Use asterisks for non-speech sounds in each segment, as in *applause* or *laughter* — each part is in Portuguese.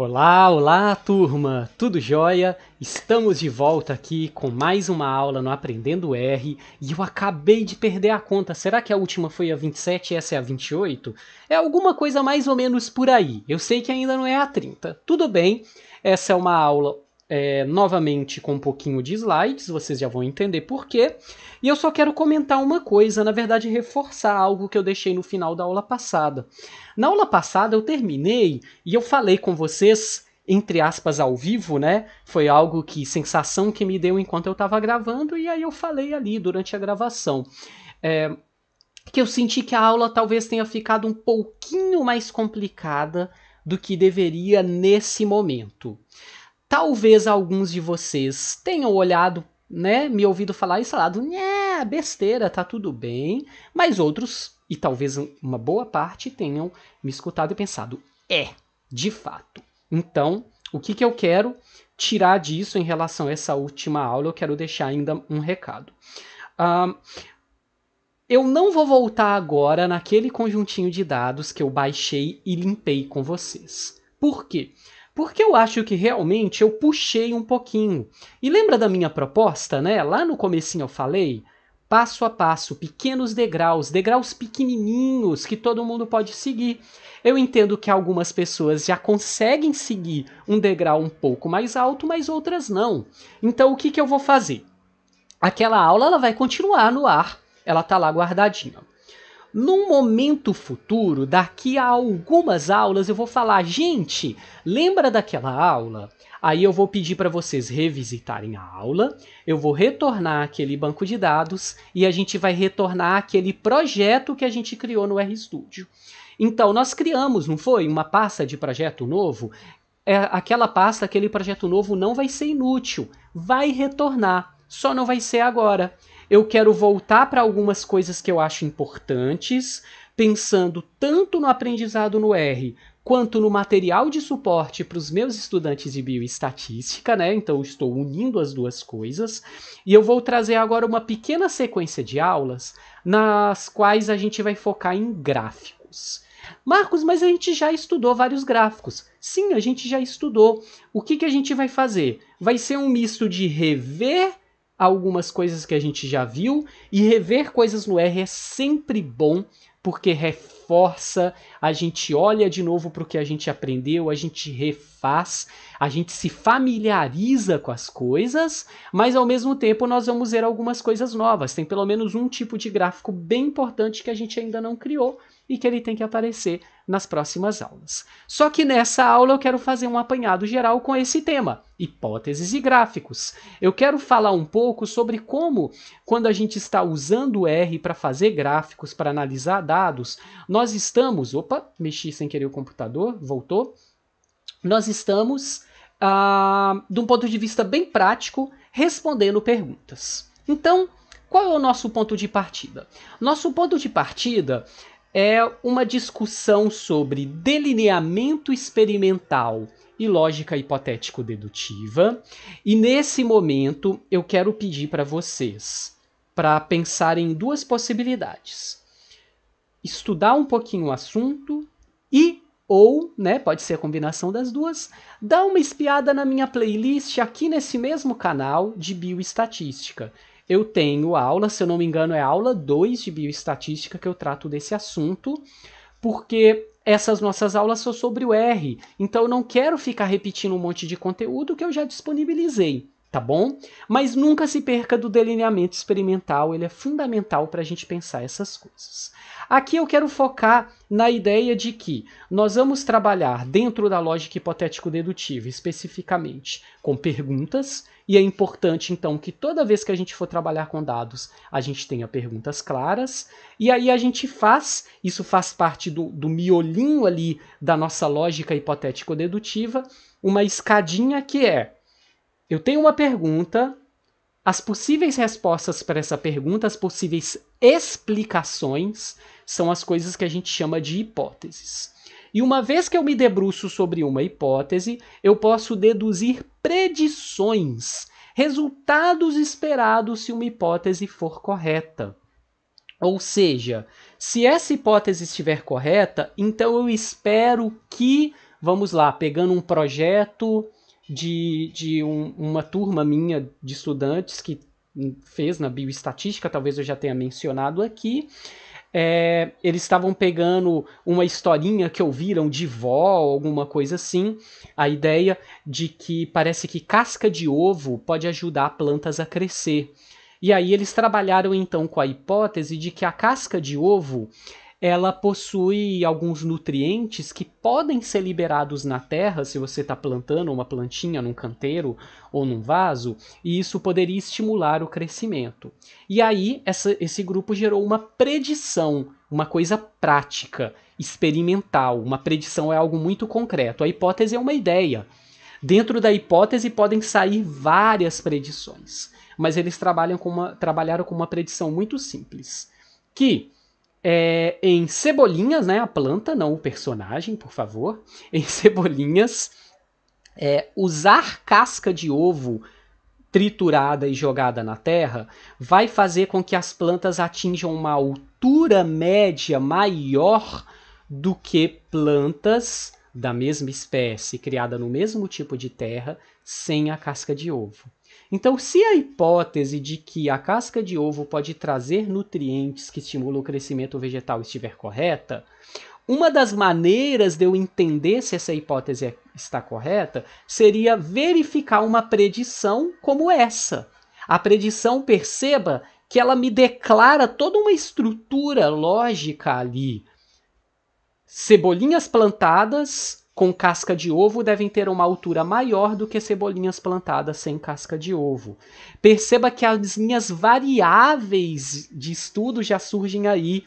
Olá, olá turma, tudo jóia? Estamos de volta aqui com mais uma aula no Aprendendo R e eu acabei de perder a conta. Será que a última foi a 27 e essa é a 28? É alguma coisa mais ou menos por aí. Eu sei que ainda não é a 30. Tudo bem, essa é uma aula é, novamente com um pouquinho de slides, vocês já vão entender por quê. E eu só quero comentar uma coisa, na verdade reforçar algo que eu deixei no final da aula passada. Na aula passada eu terminei e eu falei com vocês entre aspas ao vivo, né? Foi algo que sensação que me deu enquanto eu estava gravando e aí eu falei ali durante a gravação. É, que eu senti que a aula talvez tenha ficado um pouquinho mais complicada do que deveria nesse momento. Talvez alguns de vocês tenham olhado, né, me ouvido falar e falado, né, besteira, tá tudo bem. Mas outros, e talvez uma boa parte, tenham me escutado e pensado, é, de fato. Então, o que, que eu quero tirar disso em relação a essa última aula? Eu quero deixar ainda um recado. Um, eu não vou voltar agora naquele conjuntinho de dados que eu baixei e limpei com vocês. Por quê? porque eu acho que realmente eu puxei um pouquinho. E lembra da minha proposta, né? Lá no comecinho eu falei passo a passo, pequenos degraus, degraus pequenininhos que todo mundo pode seguir. Eu entendo que algumas pessoas já conseguem seguir um degrau um pouco mais alto, mas outras não. Então o que, que eu vou fazer? Aquela aula ela vai continuar no ar, ela tá lá guardadinha. Num momento futuro, daqui a algumas aulas, eu vou falar, gente, lembra daquela aula? Aí eu vou pedir para vocês revisitarem a aula, eu vou retornar aquele banco de dados e a gente vai retornar aquele projeto que a gente criou no RStudio. Então, nós criamos, não foi? Uma pasta de projeto novo. É, aquela pasta, aquele projeto novo não vai ser inútil, vai retornar, só não vai ser agora eu quero voltar para algumas coisas que eu acho importantes, pensando tanto no aprendizado no R quanto no material de suporte para os meus estudantes de bioestatística, né? Então estou unindo as duas coisas e eu vou trazer agora uma pequena sequência de aulas nas quais a gente vai focar em gráficos. Marcos, mas a gente já estudou vários gráficos. Sim, a gente já estudou. O que, que a gente vai fazer? Vai ser um misto de rever algumas coisas que a gente já viu e rever coisas no R é sempre bom porque reforça, a gente olha de novo para o que a gente aprendeu, a gente refaz, a gente se familiariza com as coisas, mas ao mesmo tempo nós vamos ver algumas coisas novas. Tem pelo menos um tipo de gráfico bem importante que a gente ainda não criou, e que ele tem que aparecer nas próximas aulas. Só que nessa aula eu quero fazer um apanhado geral com esse tema, hipóteses e gráficos. Eu quero falar um pouco sobre como, quando a gente está usando o R para fazer gráficos, para analisar dados, nós estamos. Opa, mexi sem querer o computador, voltou. Nós estamos, ah, de um ponto de vista bem prático, respondendo perguntas. Então, qual é o nosso ponto de partida? Nosso ponto de partida é uma discussão sobre delineamento experimental e lógica hipotético-dedutiva. E nesse momento eu quero pedir para vocês para pensar em duas possibilidades: estudar um pouquinho o assunto e ou, né, pode ser a combinação das duas, dá uma espiada na minha playlist aqui nesse mesmo canal de bioestatística eu tenho aula, se eu não me engano, é aula 2 de bioestatística que eu trato desse assunto, porque essas nossas aulas são sobre o R. Então eu não quero ficar repetindo um monte de conteúdo que eu já disponibilizei, tá bom? Mas nunca se perca do delineamento experimental, ele é fundamental para a gente pensar essas coisas. Aqui eu quero focar na ideia de que nós vamos trabalhar dentro da lógica hipotético-dedutiva, especificamente com perguntas e é importante, então, que toda vez que a gente for trabalhar com dados, a gente tenha perguntas claras. E aí a gente faz, isso faz parte do, do miolinho ali da nossa lógica hipotético-dedutiva, uma escadinha que é: eu tenho uma pergunta, as possíveis respostas para essa pergunta, as possíveis explicações, são as coisas que a gente chama de hipóteses. E uma vez que eu me debruço sobre uma hipótese, eu posso deduzir predições, resultados esperados se uma hipótese for correta. Ou seja, se essa hipótese estiver correta, então eu espero que, vamos lá, pegando um projeto de, de um, uma turma minha de estudantes que fez na bioestatística, talvez eu já tenha mencionado aqui, é, eles estavam pegando uma historinha que ouviram de vó, alguma coisa assim. A ideia de que parece que casca de ovo pode ajudar plantas a crescer. E aí eles trabalharam então com a hipótese de que a casca de ovo ela possui alguns nutrientes que podem ser liberados na terra se você está plantando uma plantinha num canteiro ou num vaso, e isso poderia estimular o crescimento. E aí, essa, esse grupo gerou uma predição, uma coisa prática, experimental. Uma predição é algo muito concreto, a hipótese é uma ideia. Dentro da hipótese podem sair várias predições, mas eles trabalham com uma, trabalharam com uma predição muito simples, que é, em cebolinhas, né? A planta, não o personagem, por favor. *laughs* Em cebolinhas, é, usar casca de ovo triturada e jogada na terra vai fazer com que as plantas atinjam uma altura média maior do que plantas da mesma espécie criada no mesmo tipo de terra sem a casca de ovo. Então, se a hipótese de que a casca de ovo pode trazer nutrientes que estimulam o crescimento vegetal estiver correta, uma das maneiras de eu entender se essa hipótese é, está correta seria verificar uma predição como essa. A predição, perceba, que ela me declara toda uma estrutura lógica ali. Cebolinhas plantadas com casca de ovo devem ter uma altura maior do que cebolinhas plantadas sem casca de ovo. Perceba que as minhas variáveis de estudo já surgem aí.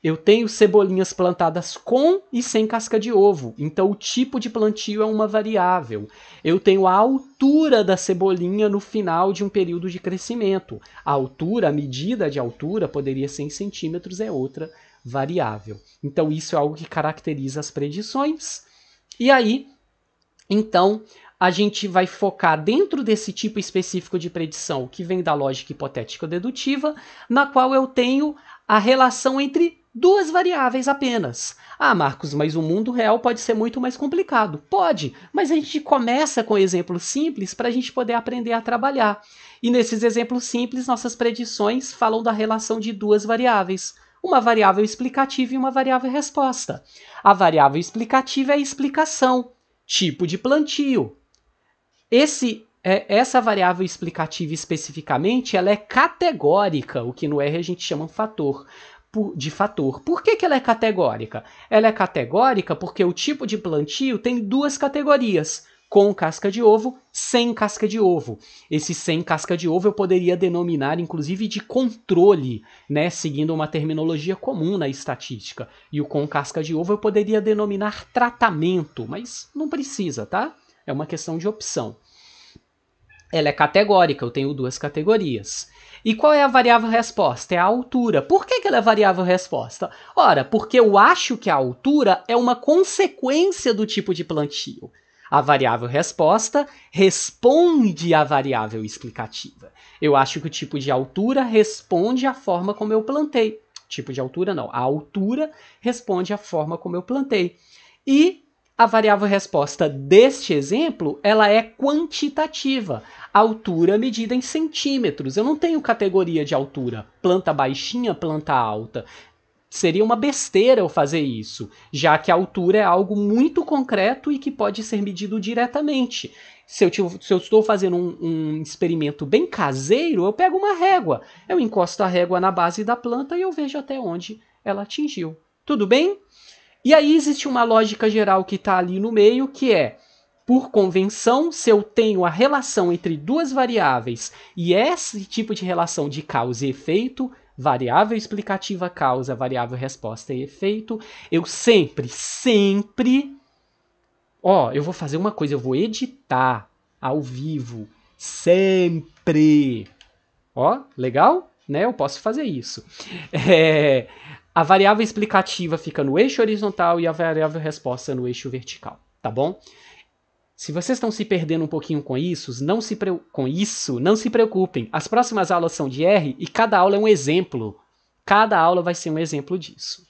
Eu tenho cebolinhas plantadas com e sem casca de ovo, então o tipo de plantio é uma variável. Eu tenho a altura da cebolinha no final de um período de crescimento. A altura, a medida de altura, poderia ser em centímetros, é outra variável. Então isso é algo que caracteriza as predições e aí, então, a gente vai focar dentro desse tipo específico de predição que vem da lógica hipotética dedutiva, na qual eu tenho a relação entre duas variáveis apenas. Ah, Marcos, mas o mundo real pode ser muito mais complicado. Pode, mas a gente começa com exemplos simples para a gente poder aprender a trabalhar. E nesses exemplos simples, nossas predições falam da relação de duas variáveis uma variável explicativa e uma variável resposta. A variável explicativa é a explicação, tipo de plantio. Esse, é, essa variável explicativa especificamente, ela é categórica, o que no R a gente chama fator de fator. Por que, que ela é categórica? Ela é categórica porque o tipo de plantio tem duas categorias com casca de ovo, sem casca de ovo. Esse sem casca de ovo eu poderia denominar inclusive de controle, né, seguindo uma terminologia comum na estatística. E o com casca de ovo eu poderia denominar tratamento, mas não precisa, tá? É uma questão de opção. Ela é categórica, eu tenho duas categorias. E qual é a variável resposta? É a altura. Por que, que ela é variável resposta? Ora, porque eu acho que a altura é uma consequência do tipo de plantio a variável resposta responde à variável explicativa. Eu acho que o tipo de altura responde à forma como eu plantei. Tipo de altura não, a altura responde à forma como eu plantei. E a variável resposta deste exemplo, ela é quantitativa. Altura medida em centímetros. Eu não tenho categoria de altura, planta baixinha, planta alta. Seria uma besteira eu fazer isso, já que a altura é algo muito concreto e que pode ser medido diretamente. Se eu, se eu estou fazendo um, um, experimento bem caseiro, eu pego uma régua, eu encosto a régua na base da planta e eu vejo até onde ela atingiu. Tudo bem? E aí existe uma lógica geral que está ali no meio, que é, por convenção, se eu tenho a relação entre duas variáveis e esse tipo de relação de causa e efeito, variável explicativa causa, variável resposta e efeito. Eu sempre, sempre. Ó, eu vou fazer uma coisa, eu vou editar ao vivo. Sempre. Ó, legal? Né? Eu posso fazer isso. É, a variável explicativa fica no eixo horizontal e a variável resposta no eixo vertical, tá bom? Se vocês estão se perdendo um pouquinho com isso, não se pre... com isso, não se preocupem. As próximas aulas são de R e cada aula é um exemplo. Cada aula vai ser um exemplo disso.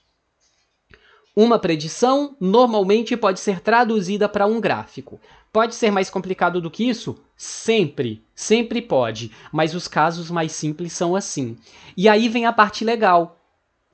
Uma predição normalmente pode ser traduzida para um gráfico. Pode ser mais complicado do que isso? Sempre, sempre pode, mas os casos mais simples são assim. E aí vem a parte legal,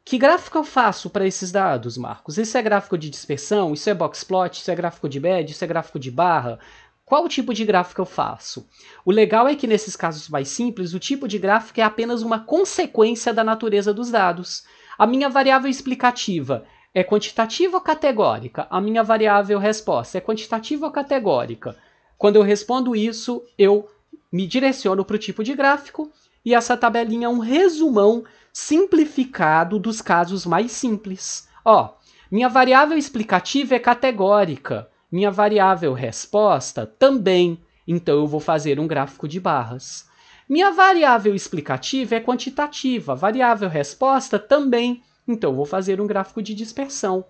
que gráfico eu faço para esses dados, Marcos? Isso é gráfico de dispersão? Isso é box plot? Isso é gráfico de média? Isso é gráfico de barra? Qual tipo de gráfico eu faço? O legal é que nesses casos mais simples, o tipo de gráfico é apenas uma consequência da natureza dos dados. A minha variável explicativa é quantitativa ou categórica? A minha variável resposta é quantitativa ou categórica? Quando eu respondo isso, eu me direciono para o tipo de gráfico e essa tabelinha é um resumão simplificado dos casos mais simples. Ó, minha variável explicativa é categórica, minha variável resposta também, então eu vou fazer um gráfico de barras. Minha variável explicativa é quantitativa, variável resposta também, então eu vou fazer um gráfico de dispersão.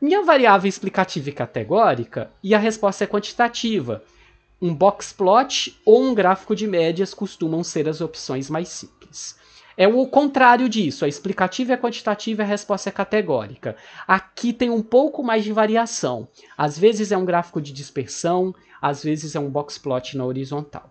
Minha variável explicativa é categórica e a resposta é quantitativa um box plot ou um gráfico de médias costumam ser as opções mais simples. É o contrário disso, a explicativa é quantitativa e a resposta é categórica. Aqui tem um pouco mais de variação. Às vezes é um gráfico de dispersão, às vezes é um box plot na horizontal.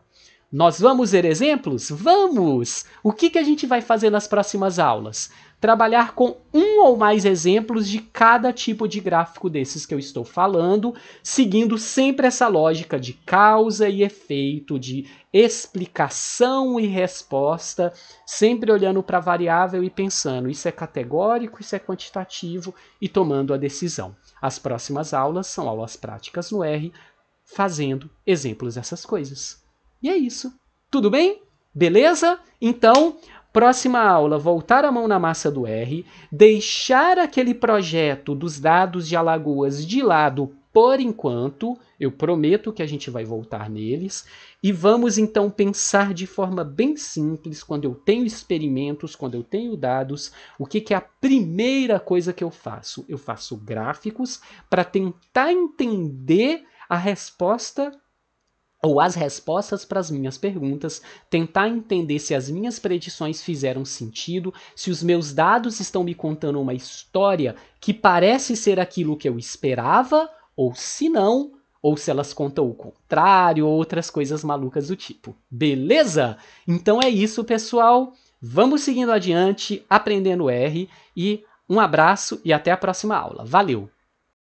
Nós vamos ver exemplos? Vamos! O que, que a gente vai fazer nas próximas aulas? Trabalhar com um ou mais exemplos de cada tipo de gráfico desses que eu estou falando, seguindo sempre essa lógica de causa e efeito, de explicação e resposta, sempre olhando para a variável e pensando isso é categórico, isso é quantitativo e tomando a decisão. As próximas aulas são aulas práticas no R, fazendo exemplos dessas coisas. E é isso. Tudo bem? Beleza? Então, próxima aula, voltar a mão na massa do R, deixar aquele projeto dos dados de Alagoas de lado por enquanto, eu prometo que a gente vai voltar neles, e vamos então pensar de forma bem simples, quando eu tenho experimentos, quando eu tenho dados, o que, que é a primeira coisa que eu faço? Eu faço gráficos para tentar entender a resposta ou as respostas para as minhas perguntas, tentar entender se as minhas predições fizeram sentido, se os meus dados estão me contando uma história que parece ser aquilo que eu esperava, ou se não, ou se elas contam o contrário, ou outras coisas malucas do tipo. Beleza? Então é isso, pessoal. Vamos seguindo adiante, aprendendo R, e um abraço e até a próxima aula. Valeu!